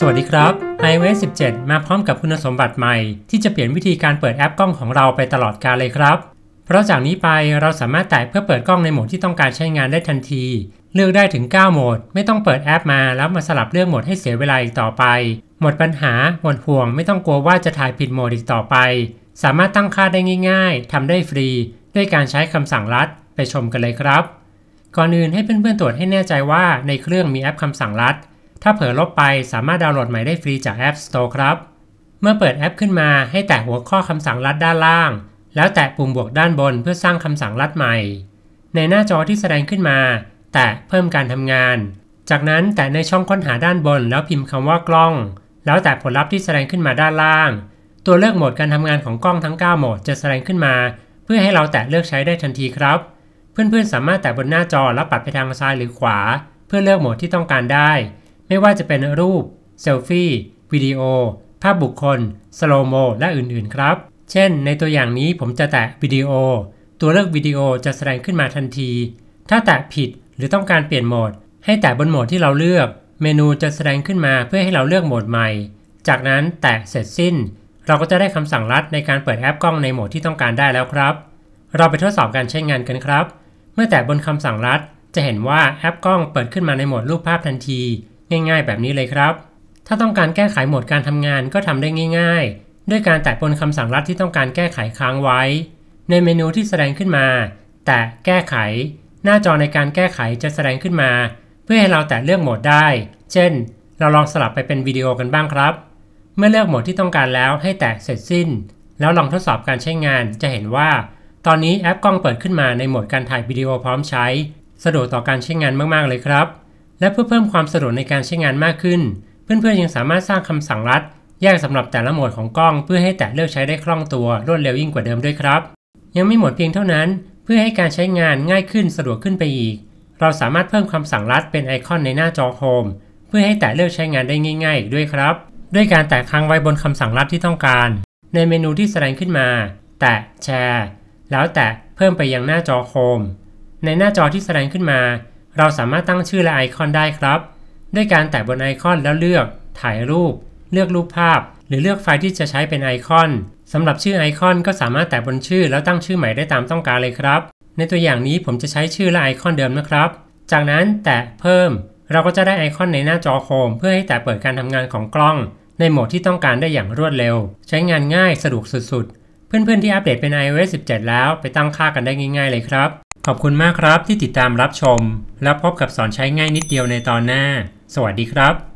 สวัสดีครับ iOS 17 มาพร้อมกับคุณสมบัติใหม่ ที่จะเปลี่ยนวิธีการเปิดแอปกล้องของเราไปตลอดกาลเลยครับ เพราะจากนี้ไปเราสามารถแตะเพื่อเปิดกล้องในโหมดที่ต้องการใช้งานได้ทันที เลือกได้ถึง 9 โหมด ไม่ต้องเปิดแอปมาแล้วมาสลับเลือกโหมดให้เสียเวลาอีกต่อไป หมดปัญหาหมดห่วงไม่ต้องกลัวว่าจะถ่ายผิดโหมดอีกต่อไป สามารถตั้งค่าได้ง่าย ๆทำได้ฟรี ด้วยการใช้คำสั่งลัดไปชมกันเลยครับ ก่อนอื่นให้เพื่อนๆตรวจให้แน่ใจว่าในเครื่องมีแอปคำสั่งลัดถ้าเผลอลบไปสามารถดาวน์โหลดใหม่ได้ฟรีจาก App Store ครับ เมื่อเปิดแอปขึ้นมา ให้แตะหัวข้อคำสั่งลัดด้านล่าง แล้วแตะปุ่มบวกด้านบนเพื่อสร้างคำสั่งลัดใหม่ ในหน้าจอที่แสดงขึ้นมา แตะเพิ่มการทำงาน จากนั้นแตะในช่องค้นหาด้านบนแล้วพิมพ์คำว่ากล้อง แล้วแตะผลลัพธ์ที่แสดงขึ้นมาด้านล่าง ตัวเลือกโหมดการทำงานของกล้องทั้ง 9 โหมดจะแสดงขึ้นมา เพื่อให้เราแตะเลือกใช้ได้ทันทีครับ เพื่อนๆสามารถแตะบนหน้าจอแล้วปัดไปทางซ้ายหรือขวา เพื่อเลือกโหมดที่ต้องการได้ไม่ว่าจะเป็นรูปเซลฟี่วิดีโอ ภาพบุคคลสโลโมและอื่นๆครับ เช่นในตัวอย่างนี้ผมจะแตะวิดีโอ ตัวเลือกวิดีโอจะแสดงขึ้นมาทันที ถ้าแตะผิดหรือต้องการเปลี่ยนโหมด ให้แตะบนโหมดที่เราเลือก เมนูจะแสดงขึ้นมาเพื่อให้เราเลือกโหมดใหม่ จากนั้นแตะเสร็จสิ้น เราก็จะได้คำสั่งลัดในการเปิดแอปกล้องในโหมดที่ต้องการได้แล้วครับ เราไปทดสอบการใช้งานกันครับ เมื่อแตะบนคำสั่งลัด จะเห็นว่าแอปกล้องเปิดขึ้นมาในโหมดรูปภาพทันทีง่ายๆ แบบนี้เลยครับ ถ้าต้องการแก้ไขโหมดการทำงานก็ทำได้ง่ายๆ ด้วยการแตะบนคำสั่งลัดที่ต้องการแก้ไขค้างไว้ ในเมนูที่แสดงขึ้นมา แตะแก้ไข หน้าจอในการแก้ไขจะแสดงขึ้นมา เพื่อให้เราแตะเลือกโหมดได้ เช่น เราลองสลับไปเป็นวิดีโอกันบ้างครับ เมื่อเลือกโหมดที่ต้องการแล้วให้แตะเสร็จสิ้น แล้วลองทดสอบการใช้งาน จะเห็นว่า ตอนนี้แอปกล้องเปิดขึ้นมาในโหมดการถ่ายวิดีโอพร้อมใช้ สะดวกต่อการใช้งานมาก ๆ เลยครับและเพื่อเพิ่มความสะดวกในการใช้งานมากขึ้น เพื่อนๆยังสามารถสร้างคำสั่งรัดแยกสำหรับแต่ละโหมดของกล้อง เพื่อให้แตะเลือกใช้ได้คล่องตัวรวดเร็วยิ่งกว่าเดิมด้วยครับ ยังไม่หมดเพียงเท่านั้นเพื่อให้การใช้งานง่ายขึ้นสะดวกขึ้นไปอีก เราสามารถเพิ่มคำสั่งรัดเป็นไอคอนในหน้าจอโฮมเพื่อให้แตะเลือกใช้งานได้ง่ายๆอีกด้วยครับ ด้วยการแตะค้างไว้บนคำสั่งรัดที่ต้องการ ในเมนูที่แสดงขึ้นมา แตะแชร์แล้วแตะเพิ่มไปยังหน้าจอโฮมในหน้าจอที่แสดงขึ้นมาเราสามารถตั้งชื่อและไอคอนได้ครับ ด้วยการแตะบนไอคอนแล้วเลือก ถ่ายรูป เลือกรูปภาพ หรือเลือกไฟล์ที่จะใช้เป็นไอคอนสำหรับชื่อไอคอนก็สามารถแตะบนชื่อแล้วตั้งชื่อใหม่ได้ตามต้องการเลยครับ ในตัวอย่างนี้ผมจะใช้ชื่อและไอคอนเดิมนะครับ จากนั้นแตะเพิ่มเราก็จะได้ไอคอนในหน้าจอโฮมเพื่อให้แตะเปิดการทำงานของกล้อง ในโหมดที่ต้องการได้อย่างรวดเร็ว ใช้งานง่ายสะดวกสุดๆ เพื่อนๆที่อัปเดตเป็น iOS 17 แล้วไปตั้งค่ากันได้ง่าย ๆ เลยครับขอบคุณมากครับที่ติดตามรับชม แล้วพบกับสอนใช้ง่ายนิดเดียวในตอนหน้า สวัสดีครับ